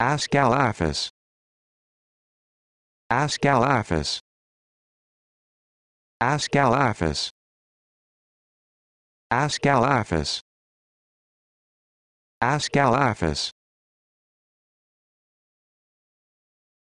Ascalafis Ascalafis Ascalafis Ascalafis Ascalafis